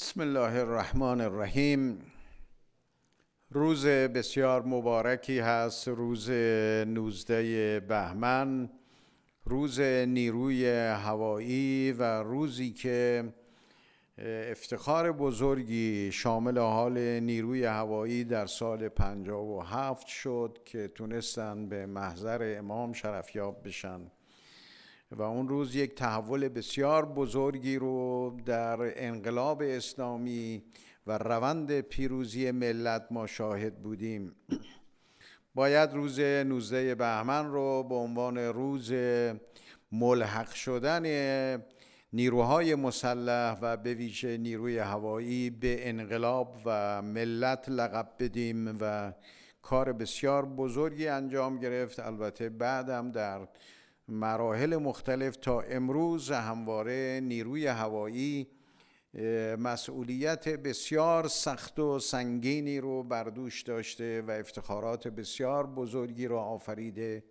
بسم الله الرحمن الرحیم روز بسیار مبارکی هست روز نوزده بهمن روز نیروی هوایی و روزی که افتخار بزرگی شامل حال نیروی هوایی در سال 57 شد که تونستن به محضر امام شرفیاب بشن و اون روز یک تحول بسیار بزرگی رو در انقلاب اسلامی و روند پیروزی ملت ما شاهد بودیم باید روز 19 بهمن رو به عنوان روز ملحق شدن نیروهای مسلح و به ویژه نیروی هوایی به انقلاب و ملت لقب بدیم و کار بسیار بزرگی انجام گرفت البته بعدم در مراحل مختلف تا امروز همواره نیروی هوایی مسئولیت بسیار سخت و سنگینی رو بر داشته و افتخارات بسیار بزرگی را آفریده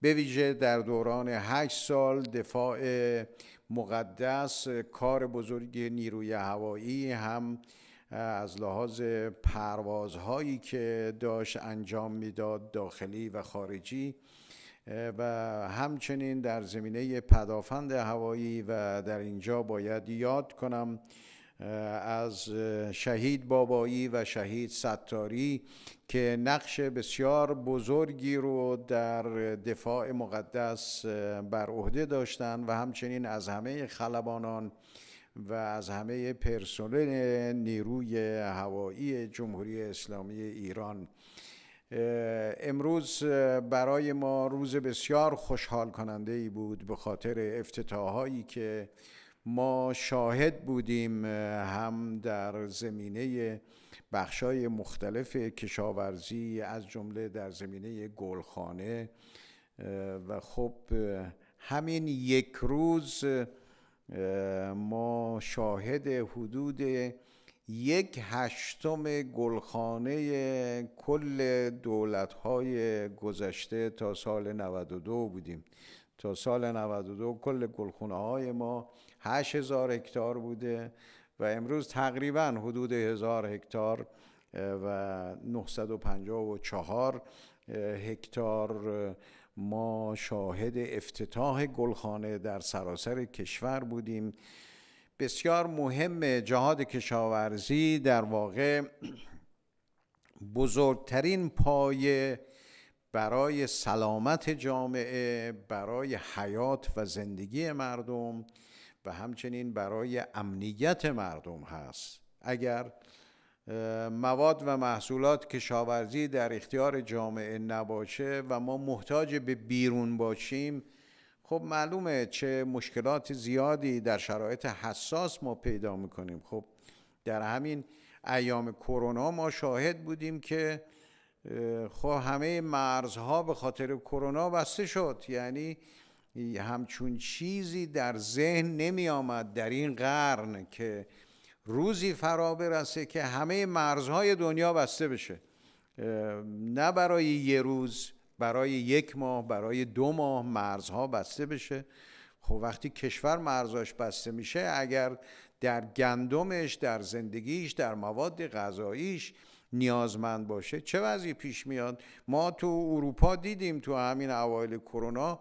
به ویژه در دوران هشت سال دفاع مقدس کار بزرگ نیروی هوایی هم از لحاظ پروازهایی که داشت انجام میداد داخلی و خارجی و همچنین در زمینه پدافند هوایی و در اینجا باید یاد کنم از شهید بابایی و شهید ستاری که نقش بسیار بزرگی رو در دفاع مقدس بر عهده داشتند و همچنین از همه خلبانان و از همه پرسنل نیروی هوایی جمهوری اسلامی ایران امروز برای ما روز بسیار خوشحال کننده ای بود به خاطر افتتاحایی که ما شاهد بودیم هم در زمینه بخشای مختلف کشاورزی از جمله در زمینه گلخانه و خب همین یک روز ما شاهد حدود یک هشتم گلخانه کل دولت های گذشته تا سال 92 بودیم تا سال 92 کل گلخونه های ما 8000 هکتار بوده و امروز تقریبا حدود 1000 هکتار و 954 هکتار ما شاهد افتتاح گلخانه در سراسر کشور بودیم بسیار مهم جهاد کشاورزی در واقع بزرگترین پایه برای سلامت جامعه برای حیات و زندگی مردم و همچنین برای امنیت مردم هست اگر مواد و محصولات کشاورزی در اختیار جامعه نباشه و ما محتاج به بیرون باشیم خب معلومه چه مشکلات زیادی در شرایط حساس ما پیدا میکنیم خب در همین ایام کرونا ما شاهد بودیم که خب همه مرزها به خاطر کرونا بسته شد یعنی همچون چیزی در ذهن نمی آمد در این قرن که روزی فرا برسه که همه مرزهای دنیا بسته بشه نه برای یه روز برای یک ماه برای دو ماه مرزها بسته بشه خب وقتی کشور مرزاش بسته میشه اگر در گندمش در زندگیش در مواد غذاییش نیازمند باشه چه وضعی پیش میاد ما تو اروپا دیدیم تو همین اوایل کرونا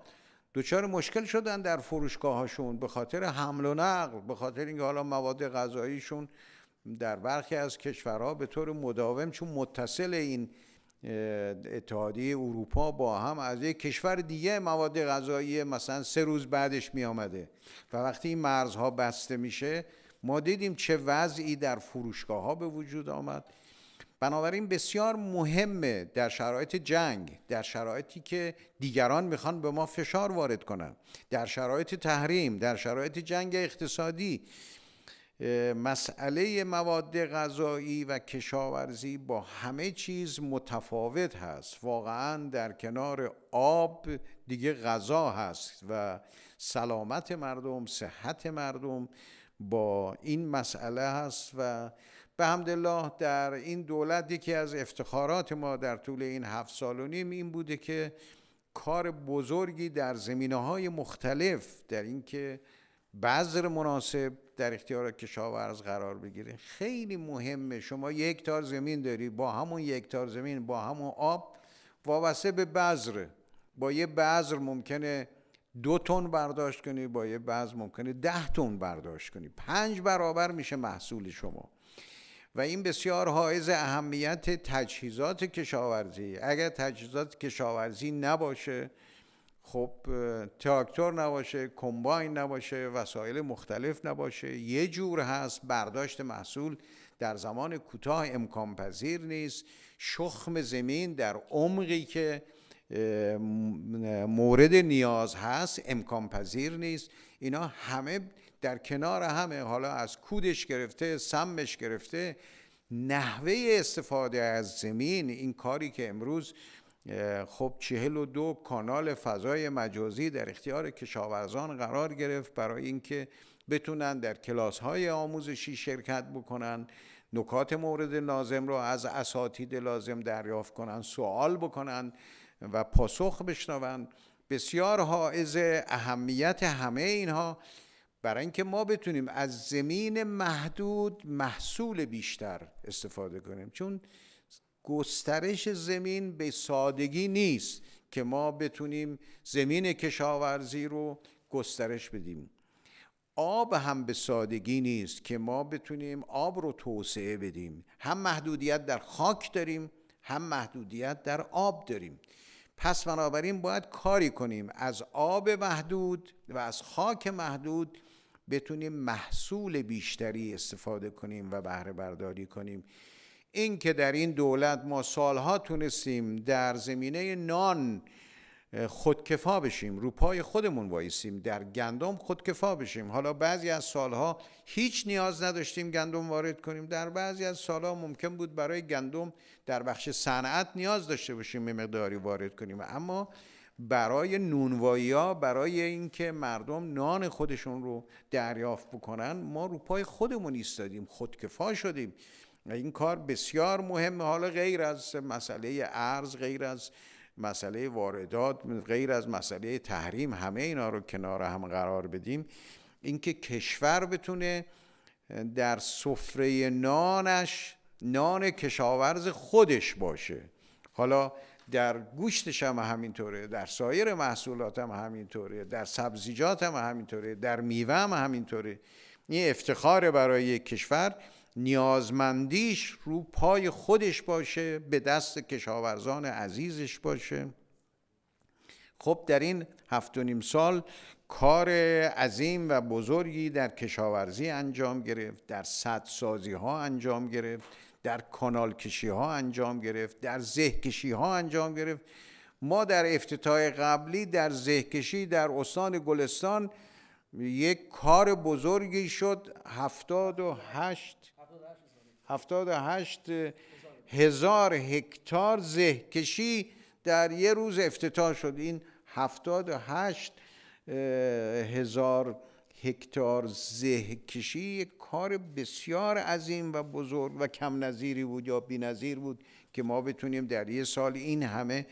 دچار مشکل شدن در فروشگاهاشون به خاطر حمل و نقل به خاطر اینکه حالا مواد غذاییشون در برخی از کشورها به طور مداوم چون متصل این اتحادیه اروپا با هم از یک کشور دیگه مواد غذایی مثلا سه روز بعدش می آمده و وقتی این مرزها بسته میشه ما دیدیم چه وضعی در فروشگاه ها به وجود آمد بنابراین بسیار مهمه در شرایط جنگ در شرایطی که دیگران میخوان به ما فشار وارد کنند در شرایط تحریم در شرایط جنگ اقتصادی مسئله مواد غذایی و کشاورزی با همه چیز متفاوت هست واقعا در کنار آب دیگه غذا هست و سلامت مردم صحت مردم با این مسئله هست و به همدلله در این دولت یکی از افتخارات ما در طول این هفت سال و نیم این بوده که کار بزرگی در زمینه های مختلف در اینکه بذر مناسب در اختیار کشاورز قرار بگیره خیلی مهمه شما یک تار زمین داری با همون یک تار زمین با همون آب وابسته به بذر، با یه بذر ممکنه دو تن برداشت کنی با یه بذر ممکنه ده تن برداشت کنی پنج برابر میشه محصول شما و این بسیار حائز اهمیت تجهیزات کشاورزی اگر تجهیزات کشاورزی نباشه خب تراکتور نباشه کمباین نباشه وسایل مختلف نباشه یه جور هست برداشت محصول در زمان کوتاه امکان پذیر نیست شخم زمین در عمقی که مورد نیاز هست امکان پذیر نیست اینا همه در کنار همه حالا از کودش گرفته سمش گرفته نحوه استفاده از زمین این کاری که امروز خب چهل و دو کانال فضای مجازی در اختیار کشاورزان قرار گرفت برای اینکه بتونن در کلاس های آموزشی شرکت بکنن نکات مورد لازم رو از اساتید لازم دریافت کنن سوال بکنن و پاسخ بشنوند بسیار حائز اهمیت همه اینها برای اینکه ما بتونیم از زمین محدود محصول بیشتر استفاده کنیم چون گسترش زمین به سادگی نیست که ما بتونیم زمین کشاورزی رو گسترش بدیم آب هم به سادگی نیست که ما بتونیم آب رو توسعه بدیم هم محدودیت در خاک داریم هم محدودیت در آب داریم پس بنابراین باید کاری کنیم از آب محدود و از خاک محدود بتونیم محصول بیشتری استفاده کنیم و بهره برداری کنیم این که در این دولت ما سالها تونستیم در زمینه نان خودکفا بشیم رو پای خودمون وایسیم در گندم خودکفا بشیم حالا بعضی از سالها هیچ نیاز نداشتیم گندم وارد کنیم در بعضی از سالها ممکن بود برای گندم در بخش صنعت نیاز داشته باشیم به مقداری وارد کنیم اما برای نونوایی ها برای اینکه مردم نان خودشون رو دریافت بکنن ما رو پای خودمون ایستادیم خودکفا شدیم این کار بسیار مهمه حالا غیر از مسئله ارز غیر از مسئله واردات غیر از مسئله تحریم همه اینا رو کنار هم قرار بدیم اینکه کشور بتونه در سفره نانش نان کشاورز خودش باشه حالا در گوشتش هم همینطوره در سایر محصولات هم همینطوره در سبزیجات هم همینطوره در میوه هم همینطوره این افتخار برای یک کشور نیازمندیش رو پای خودش باشه به دست کشاورزان عزیزش باشه خب در این هفت و نیم سال کار عظیم و بزرگی در کشاورزی انجام گرفت در سدسازی ها انجام گرفت در کانال ها انجام گرفت در زهکشی ها انجام گرفت ما در افتتاح قبلی در زهکشی در استان گلستان یک کار بزرگی شد هفتاد و هشت هشت هزار هکتار زهکشی در یه روز افتتاح شد این هفتاد هزار هکتار زهکشی کار بسیار عظیم و بزرگ و کم نظیری بود یا بی نظیر بود که ما بتونیم در یه سال این همه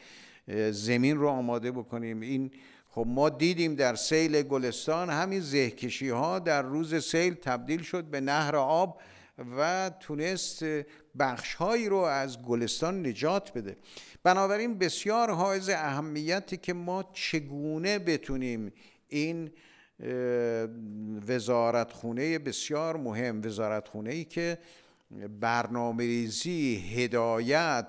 زمین رو آماده بکنیم این خب ما دیدیم در سیل گلستان همین زهکشی ها در روز سیل تبدیل شد به نهر آب و تونست بخشهایی رو از گلستان نجات بده بنابراین بسیار حائز اهمیتی که ما چگونه بتونیم این وزارتخونه بسیار مهم وزارتخونه ای که برنامه هدایت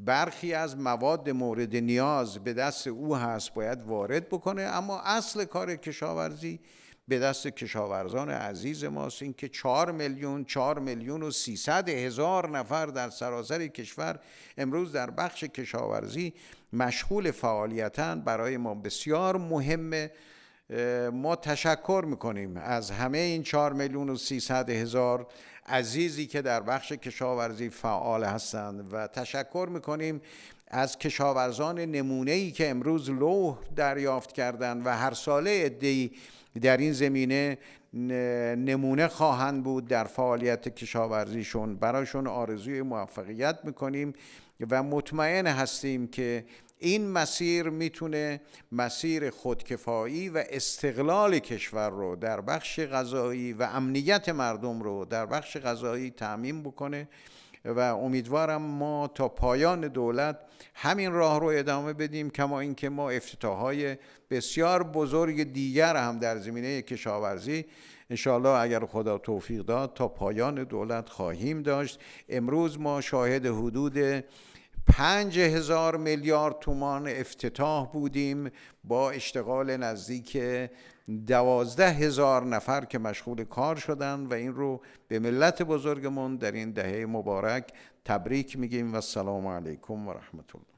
برخی از مواد مورد نیاز به دست او هست باید وارد بکنه اما اصل کار کشاورزی به دست کشاورزان عزیز ماست اینکه 4 میلیون چهار میلیون و 300 هزار نفر در سراسر کشور امروز در بخش کشاورزی مشغول فعالیتن برای ما بسیار مهمه ما تشکر میکنیم از همه این چهار میلیون و سیصد هزار عزیزی که در بخش کشاورزی فعال هستند و تشکر میکنیم از کشاورزان نمونه ای که امروز لوح دریافت کردند و هر ساله ادهی در این زمینه نمونه خواهند بود در فعالیت کشاورزیشون برایشون آرزوی موفقیت میکنیم و مطمئن هستیم که این مسیر میتونه مسیر خودکفایی و استقلال کشور رو در بخش غذایی و امنیت مردم رو در بخش غذایی تعمیم بکنه و امیدوارم ما تا پایان دولت همین راه رو ادامه بدیم کما اینکه ما افتتاحهای بسیار بزرگ دیگر هم در زمینه کشاورزی انشاءالله اگر خدا توفیق داد تا پایان دولت خواهیم داشت امروز ما شاهد حدود پنج هزار میلیارد تومان افتتاح بودیم با اشتغال نزدیک دوازده هزار نفر که مشغول کار شدند و این رو به ملت بزرگمون در این دهه مبارک تبریک میگیم و سلام علیکم و رحمت الله